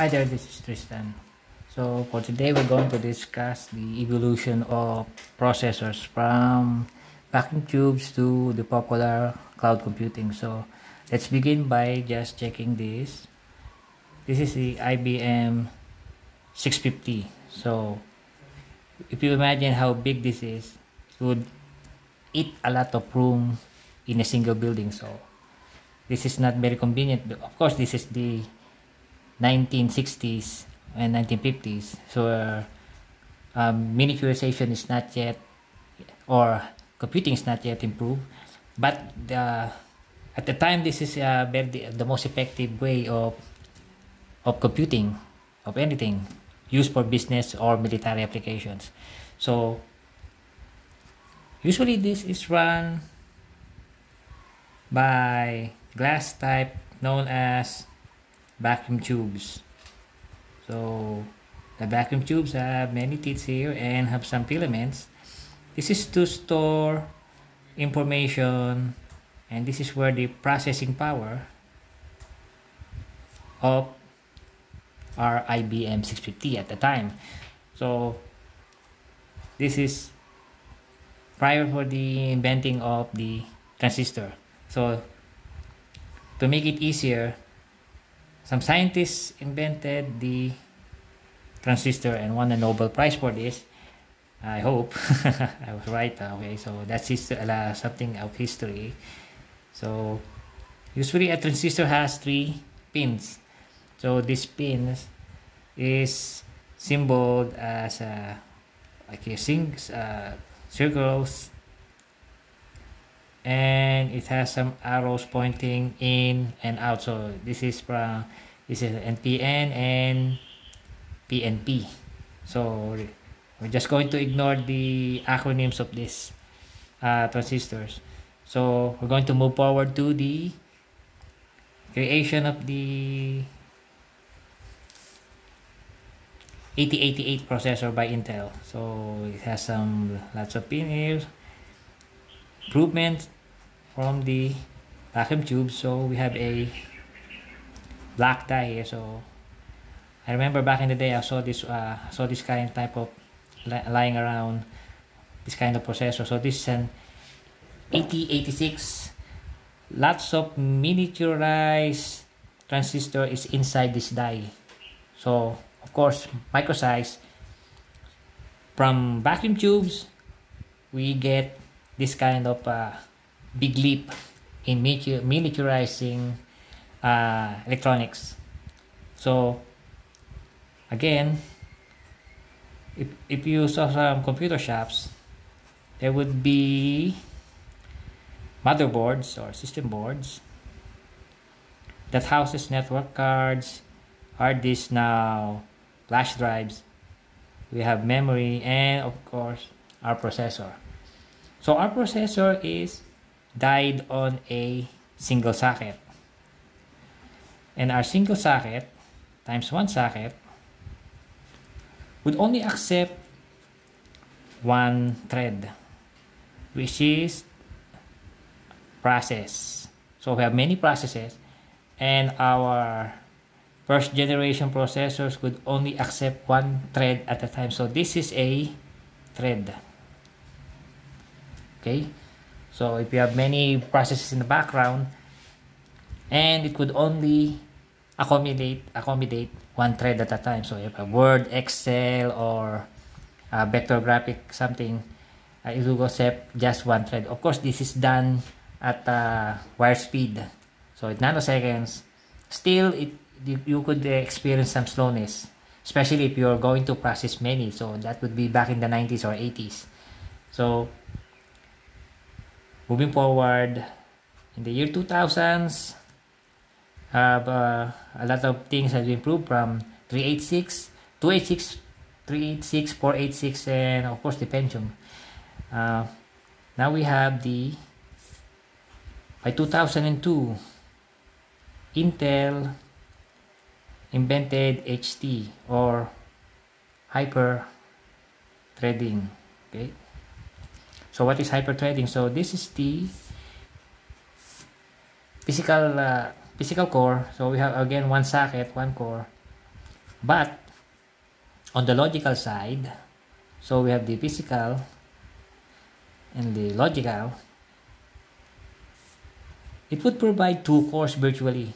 Hi there, this is Tristan. So for today we're going to discuss the evolution of processors from vacuum tubes to the popular cloud computing. So let's begin by just checking this. This is the IBM 650. So if you imagine how big this is, it would eat a lot of room in a single building. So this is not very convenient. Of course, this is the 1960s and 1950s. So uh, um, miniaturization is not yet, or computing is not yet improved. But the, uh, at the time, this is uh, the most effective way of, of computing, of anything, used for business or military applications. So usually this is run by glass type known as vacuum tubes. So the vacuum tubes have many teeth here and have some filaments. This is to store information and this is where the processing power of our IBM 650 at the time. So this is prior for the inventing of the transistor. So to make it easier, some scientists invented the transistor and won a Nobel Prize for this. I hope I was right. Uh, okay, so that's his, uh, something of history. So usually a transistor has three pins. So this pin is symboled as a like a sing, uh, circles and it has some arrows pointing in and out so this is from this is npn and pnp so we're just going to ignore the acronyms of these uh, transistors so we're going to move forward to the creation of the 8088 processor by intel so it has some lots of pin here improvement from the vacuum tube so we have a black die here so I remember back in the day I saw this uh, saw this kind type of li lying around this kind of processor so this is an 8086 lots of miniaturized transistor is inside this die so of course micro size from vacuum tubes we get this kind of uh, big leap in miniaturizing uh, electronics. So again, if, if you saw some computer shops, there would be motherboards or system boards that houses network cards, hard disks now, flash drives, we have memory, and of course our processor. So our processor is died on a single socket. And our single socket times one socket would only accept one thread, which is process. So we have many processes and our first generation processors could only accept one thread at a time. So this is a thread okay so if you have many processes in the background and it could only accommodate accommodate one thread at a time so if a word excel or a vector graphic something uh, it will accept just one thread of course this is done at uh, wire speed so at nanoseconds still it you, you could experience some slowness especially if you're going to process many so that would be back in the 90s or 80s so moving forward in the year 2000s have uh, a lot of things have improved from 386 286 386 486 and of course the pension uh, now we have the by 2002 Intel invented HT or hyper threading okay so what is hyperthreading? So this is the physical uh, physical core. So we have again one socket, one core. But on the logical side, so we have the physical and the logical. It would provide two cores virtually.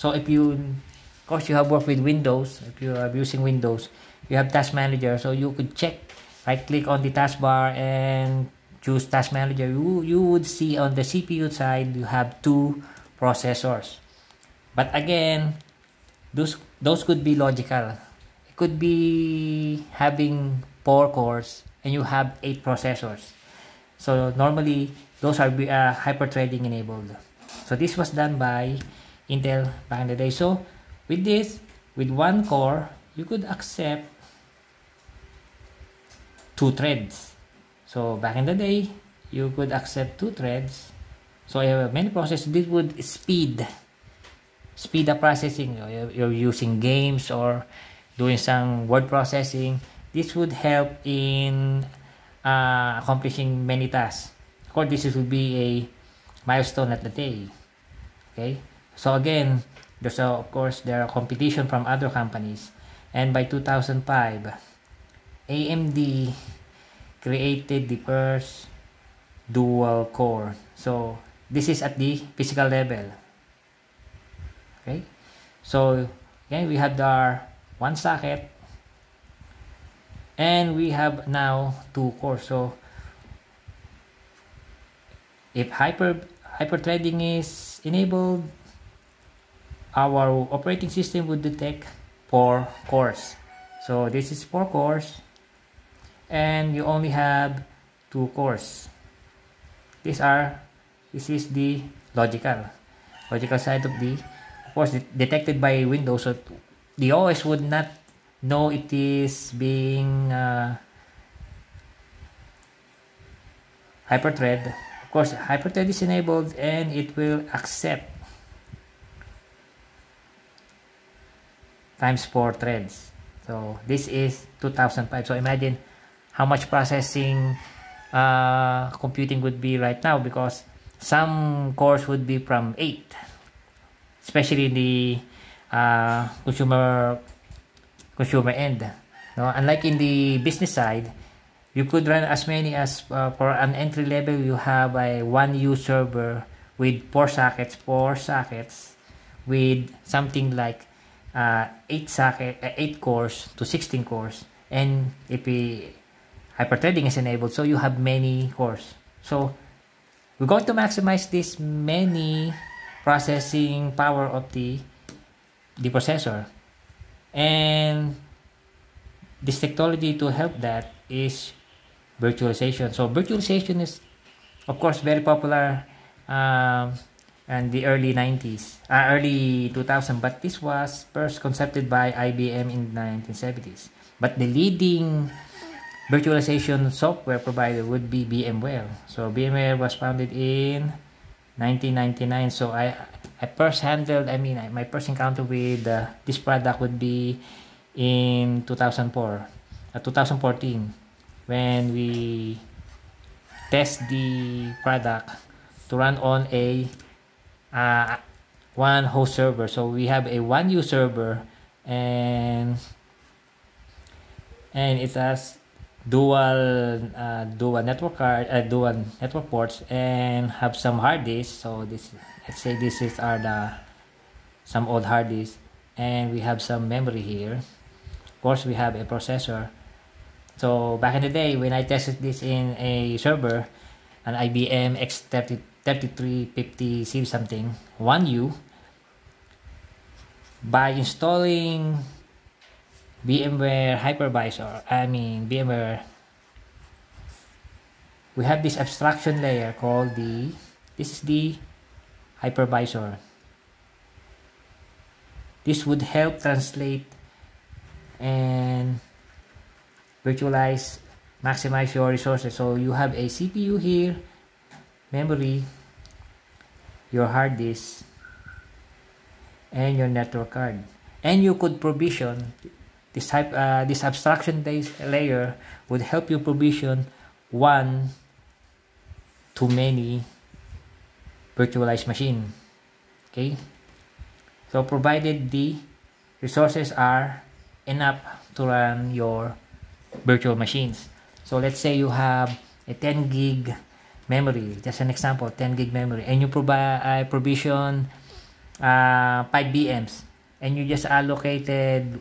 So if you, of course, you have worked with Windows, if you are using Windows, you have Task Manager, so you could check right click on the taskbar and choose task manager you, you would see on the CPU side you have two processors but again those those could be logical it could be having four cores and you have eight processors so normally those are uh, hyperthreading enabled so this was done by Intel back in the day so with this with one core you could accept two threads so back in the day you could accept two threads so you have many processes this would speed speed up processing you're using games or doing some word processing this would help in uh, accomplishing many tasks of course this would be a milestone at the day okay so again there's a, of course there are competition from other companies and by 2005 AMD created the first dual core. So this is at the physical level. Okay. So again, we have our one socket and we have now two cores. So if hyper hyperthreading is enabled, our operating system would detect four cores. So this is four cores and you only have two cores these are this is the logical logical side of the of course detected by windows so the os would not know it is being uh, hyperthread of course hyperthread is enabled and it will accept times four threads so this is 2005 so imagine how much processing uh, computing would be right now because some cores would be from 8 especially in the uh, consumer consumer end no unlike in the business side you could run as many as uh, for an entry level you have a 1u server with four sockets four sockets with something like uh, 8 socket uh, 8 cores to 16 cores and if we hyperthreading is enabled so you have many cores so we're going to maximize this many processing power of the the processor and this technology to help that is virtualization so virtualization is of course very popular um, and the early 90s uh, early 2000 but this was first conceived by IBM in the 1970s but the leading virtualization software provider would be VMware. So VMware was founded in 1999. So I, I first handled, I mean, I, my first encounter with uh, this product would be in 2004, uh, 2014, when we test the product to run on a uh, one host server. So we have a one U server and and it has dual uh, dual network card uh, dual network ports and have some hard disks so this let's say this is are the some old hard disks and we have some memory here of course we have a processor so back in the day when i tested this in a server an ibm x30 3350 c something 1u by installing VMware hypervisor, I mean VMware, we have this abstraction layer called the, this is the hypervisor. This would help translate and virtualize, maximize your resources. So you have a CPU here, memory, your hard disk, and your network card. And you could provision this, type, uh, this abstraction layer would help you provision one to many virtualized machine. Okay? So provided the resources are enough to run your virtual machines. So let's say you have a 10 gig memory, just an example, 10 gig memory, and you provide uh, provision uh, 5 VMs, and you just allocated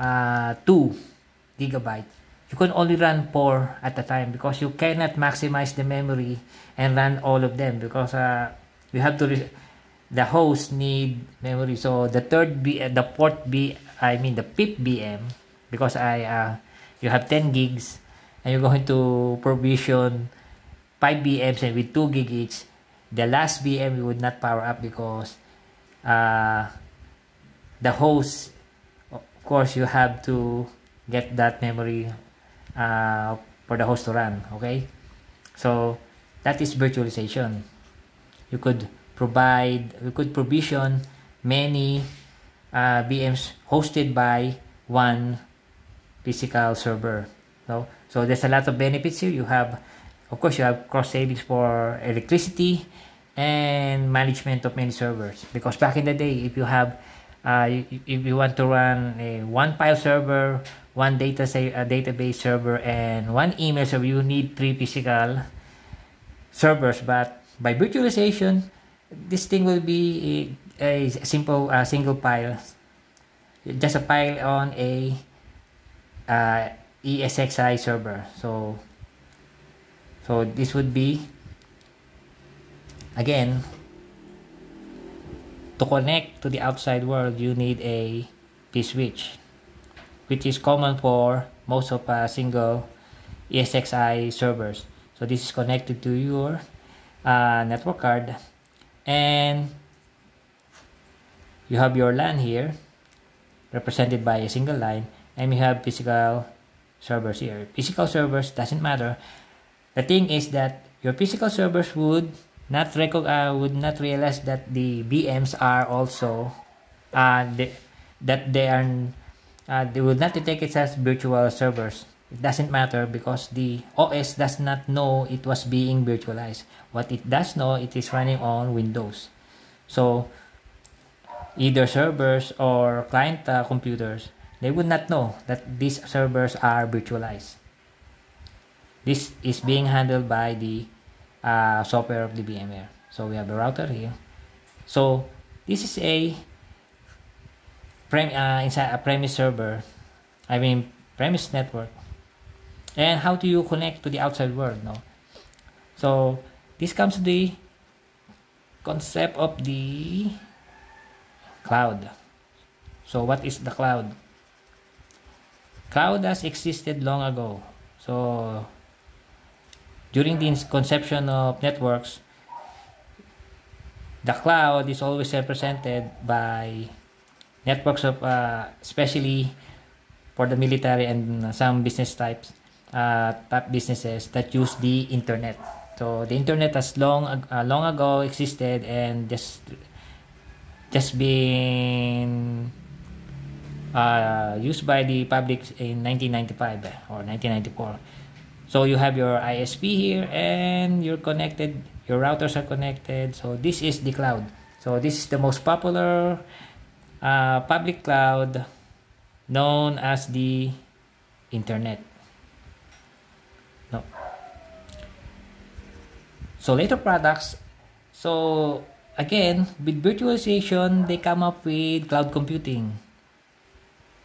uh, 2 gigabyte you can only run 4 at a time because you cannot maximize the memory and run all of them because uh, you have to the host need memory so the third B uh, the fourth B I mean the fifth BM because I uh, you have 10 gigs and you're going to provision 5 BMs and with 2 gig each the last BM would not power up because uh, the host course, you have to get that memory uh, for the host to run, okay? So, that is virtualization. You could provide, you could provision many uh, VMs hosted by one physical server. So, so there's a lot of benefits here. You have, of course, you have cost savings for electricity and management of many servers. Because back in the day, if you have uh, if you want to run a uh, one file server, one data say a uh, database server, and one email server, you need three physical servers. But by virtualization, this thing will be a, a simple uh, single file, just a file on a uh, ESXi server. So, so this would be again to connect to the outside world you need a p-switch which is common for most of uh, single ESXi servers so this is connected to your uh, network card and you have your LAN here represented by a single line and you have physical servers here physical servers doesn't matter the thing is that your physical servers would not reco- uh, would not realize that the BMs are also uh, the that they are uh, they would not detect it as virtual servers. It doesn't matter because the OS does not know it was being virtualized. What it does know, it is running on Windows. So either servers or client uh, computers, they would not know that these servers are virtualized. This is being handled by the uh, software of the VMware. So we have a router here. So this is a prem uh, inside a premise server. I mean premise network. And how do you connect to the outside world? No. So this comes to the concept of the cloud. So what is the cloud? Cloud has existed long ago. So During the conception of networks, the cloud is always represented by networks of, uh, especially for the military and uh, some business types, uh, type businesses that use the internet. So the internet has long, uh, long ago existed and just, just been uh, used by the public in 1995 eh, or 1994 so you have your isp here and you're connected your routers are connected so this is the cloud so this is the most popular uh, public cloud known as the internet no so later products so again with virtualization they come up with cloud computing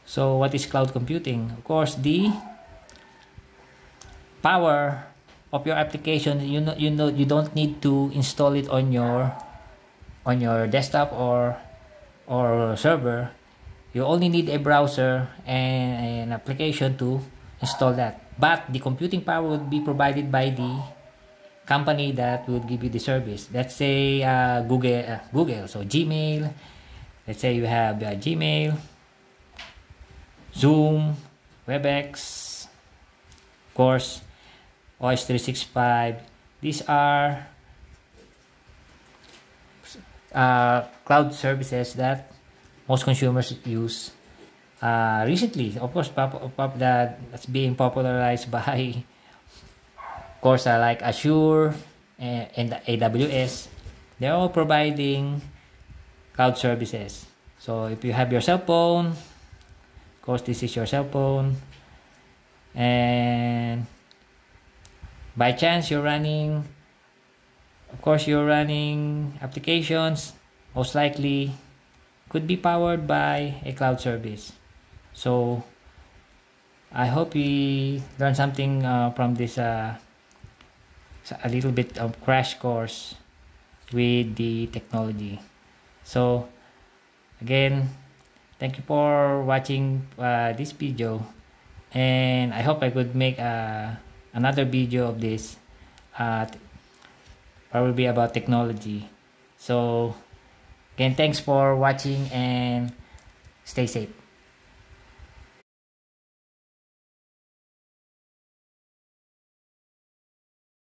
so what is cloud computing of course the power of your application you know you know you don't need to install it on your on your desktop or or server you only need a browser and an application to install that but the computing power would be provided by the company that would give you the service let's say uh, google uh, google so gmail let's say you have uh, gmail zoom webex of course OS365. These are uh, cloud services that most consumers use uh, recently. Of course, pop, pop that's being popularized by of courses uh, like Azure and, and AWS. They're all providing cloud services. So if you have your cell phone, of course, this is your cell phone. And by chance you're running of course you're running applications most likely could be powered by a cloud service so i hope you learned something uh, from this uh, a little bit of crash course with the technology so again thank you for watching uh, this video and i hope i could make a uh, another video of this at uh, probably about technology so again thanks for watching and stay safe